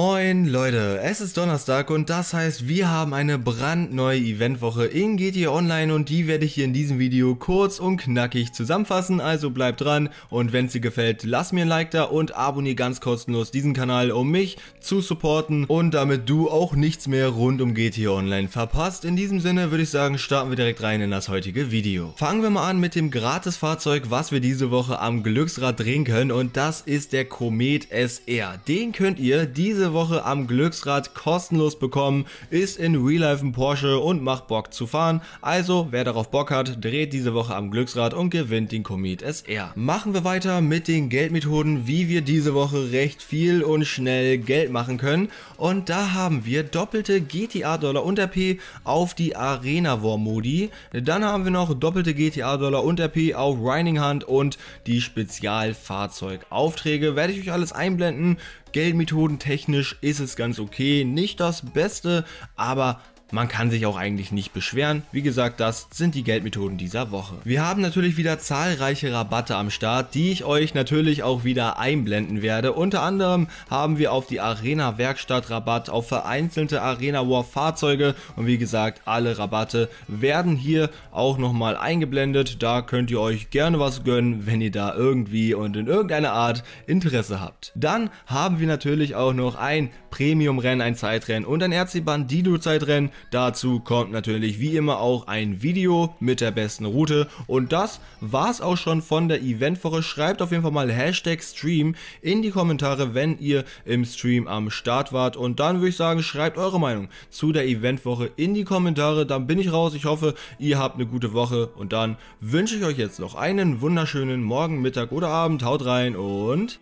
Moin Leute, es ist Donnerstag und das heißt, wir haben eine brandneue Eventwoche in GTA Online und die werde ich hier in diesem Video kurz und knackig zusammenfassen, also bleibt dran und wenn es dir gefällt, lass mir ein Like da und abonniere ganz kostenlos diesen Kanal, um mich zu supporten und damit du auch nichts mehr rund um GTA Online verpasst. In diesem Sinne würde ich sagen, starten wir direkt rein in das heutige Video. Fangen wir mal an mit dem Gratisfahrzeug, was wir diese Woche am Glücksrad drehen können und das ist der Komet SR. Den könnt ihr diese Woche am Glücksrad kostenlos bekommen, ist in Real Life ein Porsche und macht Bock zu fahren. Also, wer darauf Bock hat, dreht diese Woche am Glücksrad und gewinnt den Comet SR. Machen wir weiter mit den Geldmethoden, wie wir diese Woche recht viel und schnell Geld machen können. Und da haben wir doppelte GTA-Dollar und RP auf die Arena-War-Modi. Dann haben wir noch doppelte GTA-Dollar und RP auf Rining Hunt und die Spezialfahrzeugaufträge. Werde ich euch alles einblenden. Geldmethoden technisch ist es ganz okay, nicht das Beste, aber man kann sich auch eigentlich nicht beschweren. Wie gesagt, das sind die Geldmethoden dieser Woche. Wir haben natürlich wieder zahlreiche Rabatte am Start, die ich euch natürlich auch wieder einblenden werde. Unter anderem haben wir auf die Arena Werkstatt Rabatt, auf vereinzelte Arena War Fahrzeuge und wie gesagt, alle Rabatte werden hier auch nochmal eingeblendet. Da könnt ihr euch gerne was gönnen, wenn ihr da irgendwie und in irgendeiner Art Interesse habt. Dann haben wir natürlich auch noch ein Premium-Rennen, ein Zeitrennen und ein RC Bandido-Zeitrennen Dazu kommt natürlich wie immer auch ein Video mit der besten Route und das war es auch schon von der Eventwoche. Schreibt auf jeden Fall mal Hashtag Stream in die Kommentare, wenn ihr im Stream am Start wart und dann würde ich sagen, schreibt eure Meinung zu der Eventwoche in die Kommentare, dann bin ich raus. Ich hoffe, ihr habt eine gute Woche und dann wünsche ich euch jetzt noch einen wunderschönen Morgen, Mittag oder Abend. Haut rein und...